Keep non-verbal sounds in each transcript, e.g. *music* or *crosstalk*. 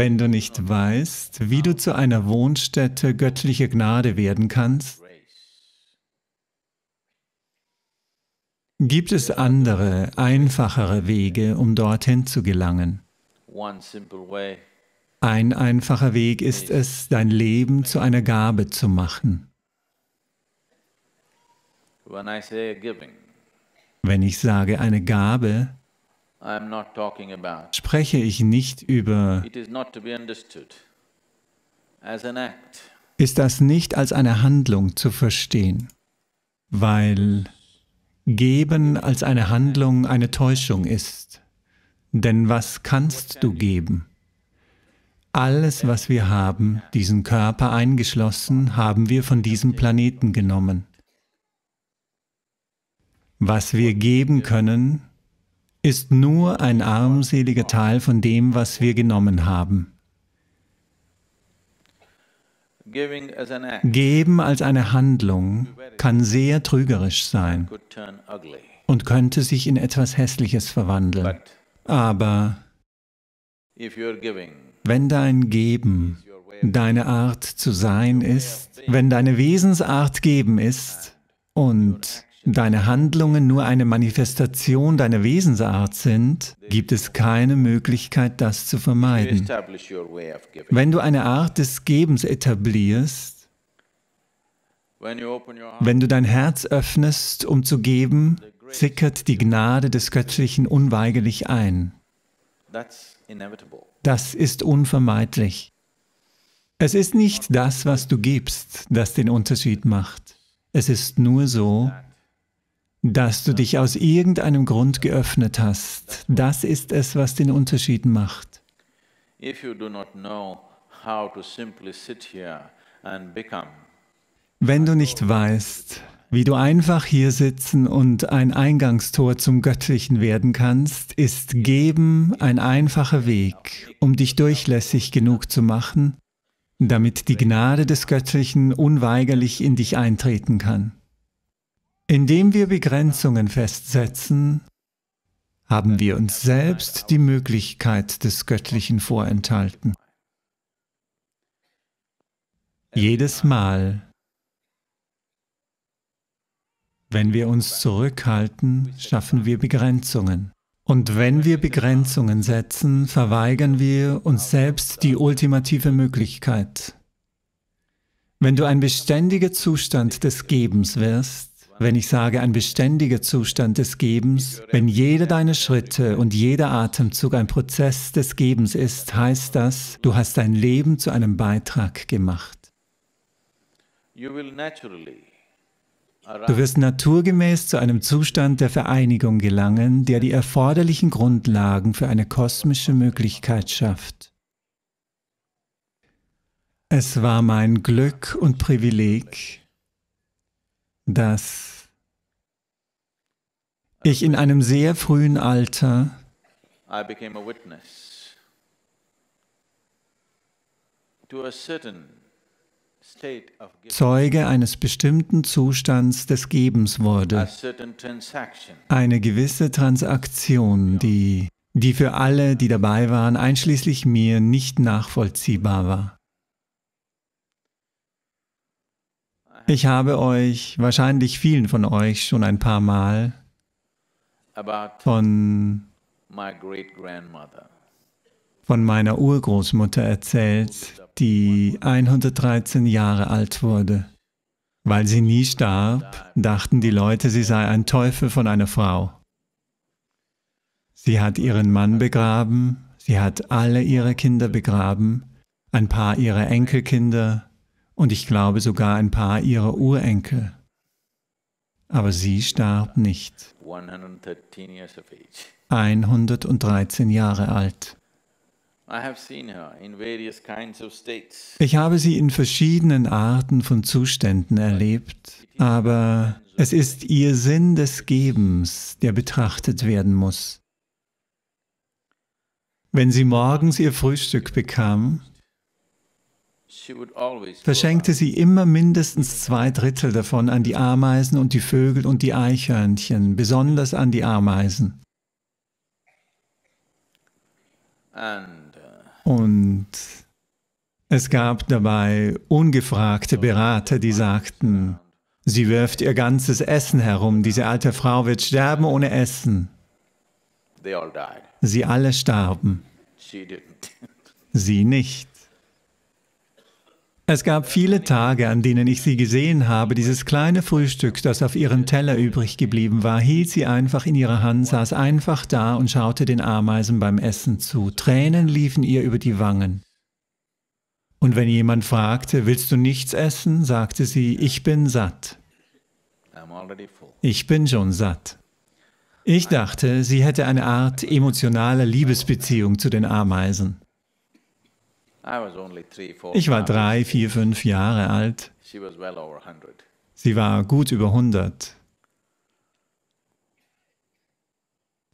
Wenn du nicht weißt, wie du zu einer Wohnstätte göttlicher Gnade werden kannst, gibt es andere, einfachere Wege, um dorthin zu gelangen. Ein einfacher Weg ist es, dein Leben zu einer Gabe zu machen. Wenn ich sage eine Gabe, spreche ich nicht über, ist das nicht als eine Handlung zu verstehen, weil Geben als eine Handlung eine Täuschung ist. Denn was kannst du geben? Alles, was wir haben, diesen Körper eingeschlossen, haben wir von diesem Planeten genommen. Was wir geben können, ist nur ein armseliger Teil von dem, was wir genommen haben. Geben als eine Handlung kann sehr trügerisch sein und könnte sich in etwas Hässliches verwandeln. Aber wenn dein Geben deine Art zu sein ist, wenn deine Wesensart geben ist und deine Handlungen nur eine Manifestation deiner Wesensart sind, gibt es keine Möglichkeit, das zu vermeiden. Wenn du eine Art des Gebens etablierst, wenn du dein Herz öffnest, um zu geben, sickert die Gnade des Göttlichen unweigerlich ein. Das ist unvermeidlich. Es ist nicht das, was du gibst, das den Unterschied macht. Es ist nur so, dass du dich aus irgendeinem Grund geöffnet hast. Das ist es, was den Unterschied macht. Wenn du nicht weißt, wie du einfach hier sitzen und ein Eingangstor zum Göttlichen werden kannst, ist Geben ein einfacher Weg, um dich durchlässig genug zu machen, damit die Gnade des Göttlichen unweigerlich in dich eintreten kann. Indem wir Begrenzungen festsetzen, haben wir uns selbst die Möglichkeit des Göttlichen vorenthalten. Jedes Mal, wenn wir uns zurückhalten, schaffen wir Begrenzungen. Und wenn wir Begrenzungen setzen, verweigern wir uns selbst die ultimative Möglichkeit. Wenn du ein beständiger Zustand des Gebens wirst, wenn ich sage ein beständiger Zustand des Gebens, wenn jeder deiner Schritte und jeder Atemzug ein Prozess des Gebens ist, heißt das, du hast dein Leben zu einem Beitrag gemacht. Du wirst naturgemäß zu einem Zustand der Vereinigung gelangen, der die erforderlichen Grundlagen für eine kosmische Möglichkeit schafft. Es war mein Glück und Privileg, dass ich in einem sehr frühen Alter Zeuge eines bestimmten Zustands des Gebens wurde, eine gewisse Transaktion, die, die für alle, die dabei waren, einschließlich mir, nicht nachvollziehbar war. Ich habe euch, wahrscheinlich vielen von euch, schon ein paar Mal von, von meiner Urgroßmutter erzählt, die 113 Jahre alt wurde. Weil sie nie starb, dachten die Leute, sie sei ein Teufel von einer Frau. Sie hat ihren Mann begraben, sie hat alle ihre Kinder begraben, ein paar ihrer Enkelkinder, und ich glaube sogar ein paar ihrer Urenkel. Aber sie starb nicht. 113 Jahre alt. Ich habe sie in verschiedenen Arten von Zuständen erlebt, aber es ist ihr Sinn des Gebens, der betrachtet werden muss. Wenn sie morgens ihr Frühstück bekam, verschenkte sie immer mindestens zwei Drittel davon an die Ameisen und die Vögel und die Eichhörnchen, besonders an die Ameisen. Uh, und es gab dabei ungefragte Berater, die sagten, sie wirft ihr ganzes Essen herum, diese alte Frau wird sterben ohne Essen. Sie alle starben. *laughs* Sie nicht. Es gab viele Tage, an denen ich sie gesehen habe. Dieses kleine Frühstück, das auf ihrem Teller übrig geblieben war, hielt sie einfach in ihrer Hand, saß einfach da und schaute den Ameisen beim Essen zu. Tränen liefen ihr über die Wangen. Und wenn jemand fragte, willst du nichts essen, sagte sie, ich bin satt. Ich bin schon satt. Ich dachte, sie hätte eine Art emotionale Liebesbeziehung zu den Ameisen. Ich war drei, vier, fünf Jahre alt. Sie war gut über 100.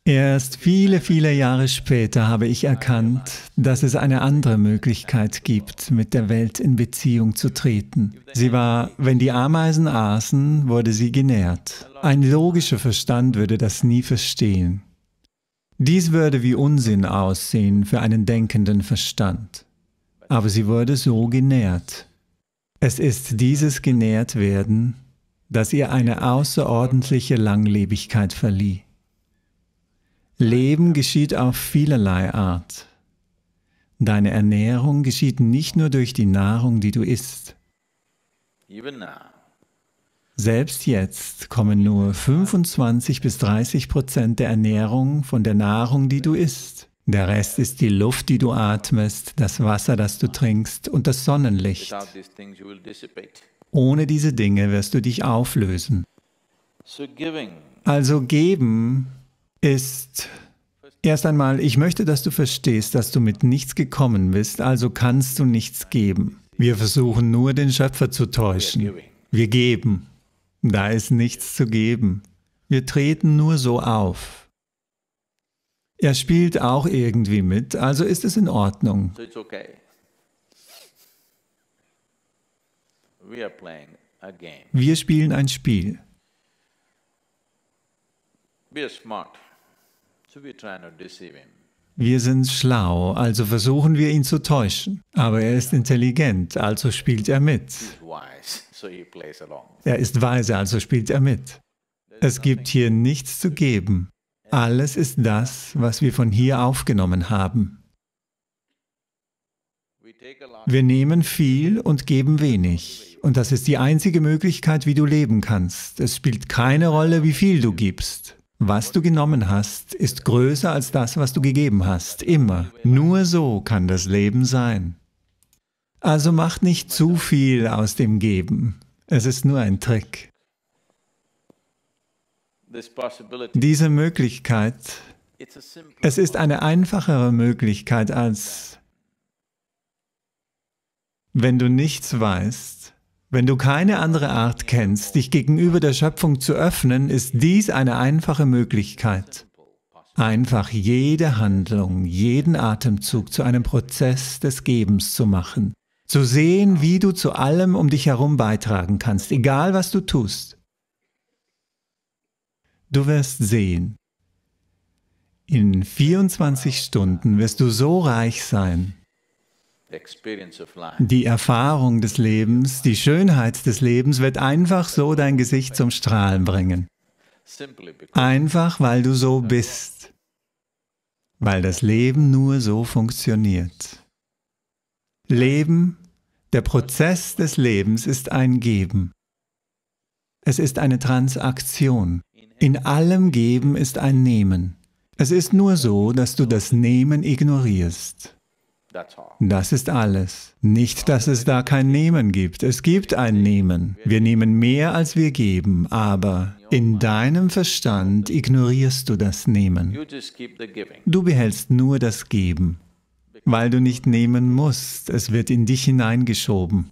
Erst viele, viele Jahre später habe ich erkannt, dass es eine andere Möglichkeit gibt, mit der Welt in Beziehung zu treten. Sie war, wenn die Ameisen aßen, wurde sie genährt. Ein logischer Verstand würde das nie verstehen. Dies würde wie Unsinn aussehen für einen denkenden Verstand aber sie wurde so genährt. Es ist dieses Genährtwerden, das ihr eine außerordentliche Langlebigkeit verlieh. Leben geschieht auf vielerlei Art. Deine Ernährung geschieht nicht nur durch die Nahrung, die du isst. Selbst jetzt kommen nur 25 bis 30 Prozent der Ernährung von der Nahrung, die du isst. Der Rest ist die Luft, die du atmest, das Wasser, das du trinkst und das Sonnenlicht. Ohne diese Dinge wirst du dich auflösen. Also geben ist erst einmal, ich möchte, dass du verstehst, dass du mit nichts gekommen bist, also kannst du nichts geben. Wir versuchen nur, den Schöpfer zu täuschen. Wir geben. Da ist nichts zu geben. Wir treten nur so auf. Er spielt auch irgendwie mit, also ist es in Ordnung. So it's okay. We are playing a game. Wir spielen ein Spiel. We are smart. So we're trying to deceive him. Wir sind schlau, also versuchen wir ihn zu täuschen. Aber er ist intelligent, also spielt er mit. Er ist weise, also spielt er mit. Es gibt hier nichts zu geben. Alles ist das, was wir von hier aufgenommen haben. Wir nehmen viel und geben wenig. Und das ist die einzige Möglichkeit, wie du leben kannst. Es spielt keine Rolle, wie viel du gibst. Was du genommen hast, ist größer als das, was du gegeben hast. Immer. Nur so kann das Leben sein. Also mach nicht zu viel aus dem Geben. Es ist nur ein Trick diese Möglichkeit, es ist eine einfachere Möglichkeit als wenn du nichts weißt, wenn du keine andere Art kennst, dich gegenüber der Schöpfung zu öffnen, ist dies eine einfache Möglichkeit. Einfach jede Handlung, jeden Atemzug zu einem Prozess des Gebens zu machen. Zu sehen, wie du zu allem um dich herum beitragen kannst, egal was du tust du wirst sehen. In 24 Stunden wirst du so reich sein. Die Erfahrung des Lebens, die Schönheit des Lebens wird einfach so dein Gesicht zum Strahlen bringen. Einfach weil du so bist. Weil das Leben nur so funktioniert. Leben, der Prozess des Lebens ist ein Geben. Es ist eine Transaktion. In allem Geben ist ein Nehmen. Es ist nur so, dass du das Nehmen ignorierst. Das ist alles. Nicht, dass es da kein Nehmen gibt. Es gibt ein Nehmen. Wir nehmen mehr, als wir geben, aber in deinem Verstand ignorierst du das Nehmen. Du behältst nur das Geben, weil du nicht nehmen musst. Es wird in dich hineingeschoben.